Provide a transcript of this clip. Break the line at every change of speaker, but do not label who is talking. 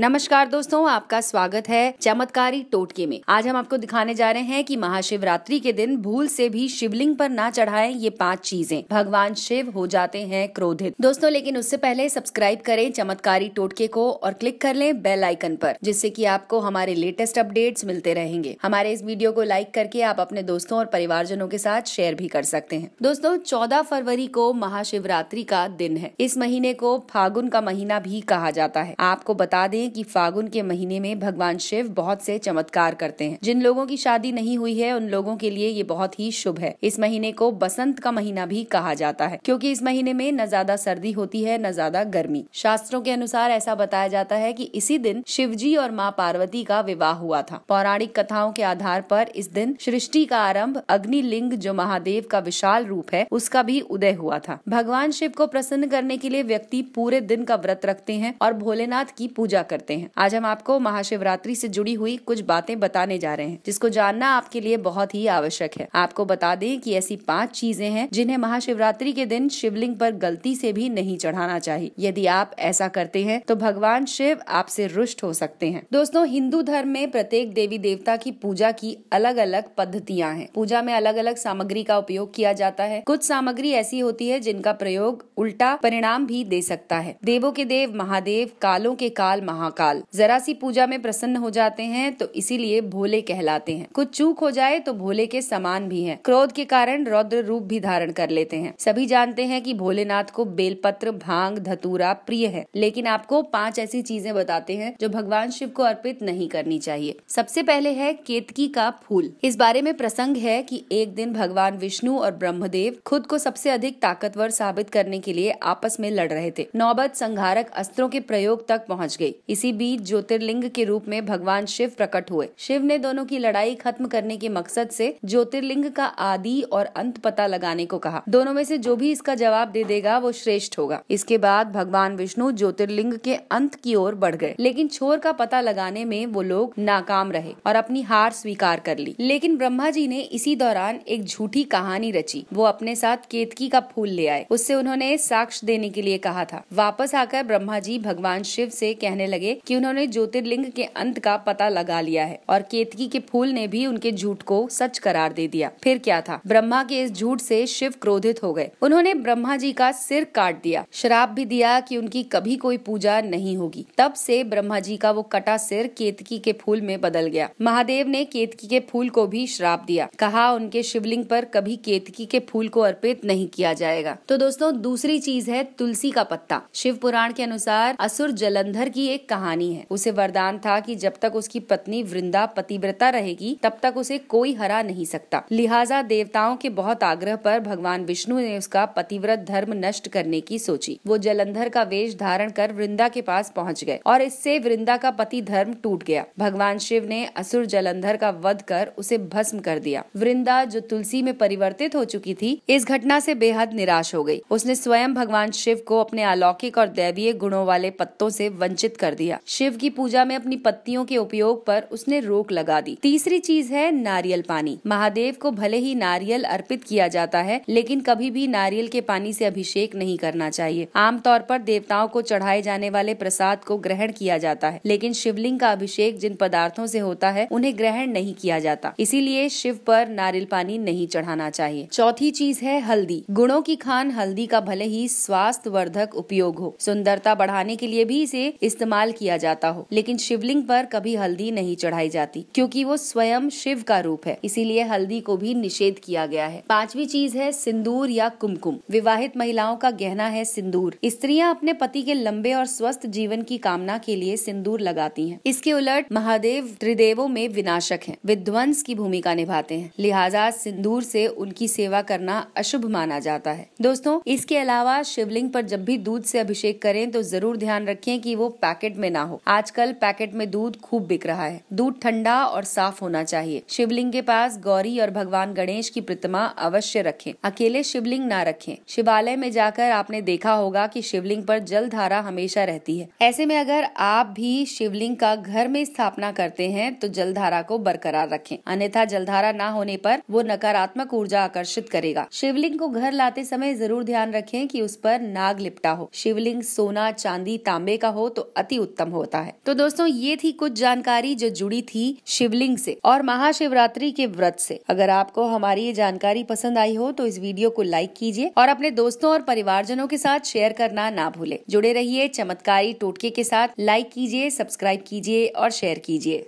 नमस्कार दोस्तों आपका स्वागत है चमत्कारी टोटके में आज हम आपको दिखाने जा रहे हैं कि महाशिवरात्रि के दिन भूल से भी शिवलिंग पर ना चढ़ाएं ये पांच चीजें भगवान शिव हो जाते हैं क्रोधित दोस्तों लेकिन उससे पहले सब्सक्राइब करें चमत्कारी टोटके को और क्लिक कर लें बेल आइकन पर जिससे कि आपको हमारे लेटेस्ट अपडेट्स मिलते रहेंगे हमारे इस वीडियो को लाइक करके आप अपने दोस्तों और परिवारजनों के साथ शेयर भी कर सकते हैं दोस्तों चौदह फरवरी को महाशिवरात्रि का दिन है इस महीने को फागुन का महीना भी कहा जाता है आपको बता दें हैं कि फागुन के महीने में भगवान शिव बहुत से चमत्कार करते हैं जिन लोगों की शादी नहीं हुई है उन लोगों के लिए ये बहुत ही शुभ है इस महीने को बसंत का महीना भी कहा जाता है क्योंकि इस महीने में न ज्यादा सर्दी होती है न ज्यादा गर्मी शास्त्रों के अनुसार ऐसा बताया जाता है की इसी दिन जी और माँ पार्वती का विवाह हुआ था पौराणिक कथाओं के आधार पर इस दिन सृष्टि का आरंभ अग्नि लिंग जो महादेव का विशाल रूप है उसका भी उदय हुआ था भगवान शिव को प्रसन्न करने के लिए व्यक्ति पूरे दिन का व्रत रखते हैं और भोलेनाथ की पूजा करते करते हैं आज हम आपको महाशिवरात्रि से जुड़ी हुई कुछ बातें बताने जा रहे हैं जिसको जानना आपके लिए बहुत ही आवश्यक है आपको बता दें कि ऐसी पांच चीजें हैं जिन्हें महाशिवरात्रि के दिन शिवलिंग पर गलती से भी नहीं चढ़ाना चाहिए यदि आप ऐसा करते हैं तो भगवान शिव आपसे रुष्ट हो सकते हैं दोस्तों हिंदू धर्म में प्रत्येक देवी देवता की पूजा की अलग अलग पद्धतियाँ हैं पूजा में अलग अलग सामग्री का उपयोग किया जाता है कुछ सामग्री ऐसी होती है जिनका प्रयोग उल्टा परिणाम भी दे सकता है देवों के देव महादेव कालों के काल महा महाकाल जरा सी पूजा में प्रसन्न हो जाते हैं तो इसीलिए भोले कहलाते हैं कुछ चूक हो जाए तो भोले के समान भी हैं क्रोध के कारण रौद्र रूप भी धारण कर लेते हैं सभी जानते हैं कि भोलेनाथ को बेलपत्र भांग धतूरा प्रिय है लेकिन आपको पांच ऐसी चीजें बताते हैं जो भगवान शिव को अर्पित नहीं करनी चाहिए सबसे पहले है केतकी का फूल इस बारे में प्रसंग है की एक दिन भगवान विष्णु और ब्रह्मदेव खुद को सबसे अधिक ताकतवर साबित करने के लिए आपस में लड़ रहे थे नौबत संघारक अस्त्रों के प्रयोग तक पहुँच गयी इसी बीच ज्योतिर्लिंग के रूप में भगवान शिव प्रकट हुए शिव ने दोनों की लड़ाई खत्म करने के मकसद से ज्योतिर्लिंग का आदि और अंत पता लगाने को कहा दोनों में से जो भी इसका जवाब दे देगा वो श्रेष्ठ होगा इसके बाद भगवान विष्णु ज्योतिर्लिंग के अंत की ओर बढ़ गए लेकिन छोर का पता लगाने में वो लोग नाकाम रहे और अपनी हार स्वीकार कर ली लेकिन ब्रह्मा जी ने इसी दौरान एक झूठी कहानी रची वो अपने साथ केतकी का फूल ले आए उससे उन्होंने साक्ष्य देने के लिए कहा था वापस आकर ब्रह्मा जी भगवान शिव से कहने लगे लगे कि उन्होंने ज्योतिर्लिंग के अंत का पता लगा लिया है और केतकी के फूल ने भी उनके झूठ को सच करार दे दिया फिर क्या था ब्रह्मा के इस झूठ से शिव क्रोधित हो गए उन्होंने ब्रह्मा जी का सिर काट दिया शराब भी दिया कि उनकी कभी कोई पूजा नहीं होगी तब से ब्रह्मा जी का वो कटा सिर केतकी के फूल में बदल गया महादेव ने केतकी के फूल को भी श्राप दिया कहा उनके शिवलिंग पर कभी केतकी के फूल को अर्पित नहीं किया जाएगा तो दोस्तों दूसरी चीज है तुलसी का पत्ता शिव पुराण के अनुसार असुर जलंधर की एक कहानी है उसे वरदान था कि जब तक उसकी पत्नी वृंदा पतिव्रता रहेगी तब तक उसे कोई हरा नहीं सकता लिहाजा देवताओं के बहुत आग्रह पर भगवान विष्णु ने उसका पतिव्रत धर्म नष्ट करने की सोची वो जलंधर का वेश धारण कर वृंदा के पास पहुँच गए और इससे वृंदा का पति धर्म टूट गया भगवान शिव ने असुर जलंधर का वध कर उसे भस्म कर दिया वृंदा जो तुलसी में परिवर्तित हो चुकी थी इस घटना से बेहद निराश हो गई उसने स्वयं भगवान शिव को अपने अलौकिक और दैवीय गुणों वाले पत्तों से वंचित कर दिया शिव की पूजा में अपनी पत्तियों के उपयोग पर उसने रोक लगा दी तीसरी चीज है नारियल पानी महादेव को भले ही नारियल अर्पित किया जाता है लेकिन कभी भी नारियल के पानी से अभिषेक नहीं करना चाहिए आमतौर पर देवताओं को चढ़ाए जाने वाले प्रसाद को ग्रहण किया जाता है लेकिन शिवलिंग का अभिषेक जिन पदार्थों से होता है उन्हें ग्रहण नहीं किया जाता इसीलिए शिव पर नारियल पानी नहीं चढ़ाना चाहिए चौथी चीज है हल्दी गुणों की खान हल्दी का भले ही स्वास्थ्य वर्धक उपयोग हो सुंदरता बढ़ाने के लिए भी इसे इस्तेमाल इस्तेमाल किया जाता हो लेकिन शिवलिंग पर कभी हल्दी नहीं चढ़ाई जाती क्योंकि वो स्वयं शिव का रूप है इसीलिए हल्दी को भी निषेध किया गया है पांचवी चीज है सिंदूर या कुमकुम विवाहित महिलाओं का गहना है सिंदूर स्त्रियाँ अपने पति के लंबे और स्वस्थ जीवन की कामना के लिए सिंदूर लगाती है इसके उलट महादेव त्रिदेवों में विनाशक है विध्वंस की भूमिका निभाते हैं लिहाजा सिंदूर से उनकी सेवा करना अशुभ माना जाता है दोस्तों इसके अलावा शिवलिंग पर जब भी दूध से अभिषेक करें तो जरूर ध्यान रखें कि वो पैकेट पैकेट में ना हो आजकल पैकेट में दूध खूब बिक रहा है दूध ठंडा और साफ होना चाहिए शिवलिंग के पास गौरी और भगवान गणेश की प्रतिमा अवश्य रखें अकेले शिवलिंग ना रखें शिवालय में जाकर आपने देखा होगा कि शिवलिंग पर जल धारा हमेशा रहती है ऐसे में अगर आप भी शिवलिंग का घर में स्थापना करते हैं तो जल धारा को बरकरार रखें अन्यथा जलधारा न होने पर वो नकारात्मक ऊर्जा आकर्षित करेगा शिवलिंग को घर लाते समय जरूर ध्यान रखें कि उस पर नाग लिपटा हो शिवलिंग सोना चांदी तांबे का हो तो अति उत्तम होता है तो दोस्तों ये थी कुछ जानकारी जो जुड़ी थी शिवलिंग से और महाशिवरात्रि के व्रत से अगर आपको हमारी ये जानकारी पसंद आई हो तो इस वीडियो को लाइक कीजिए और अपने दोस्तों और परिवारजनों के साथ शेयर करना ना भूले जुड़े रहिए चमत्कारी टोटके के साथ लाइक कीजिए सब्सक्राइब कीजिए और शेयर कीजिए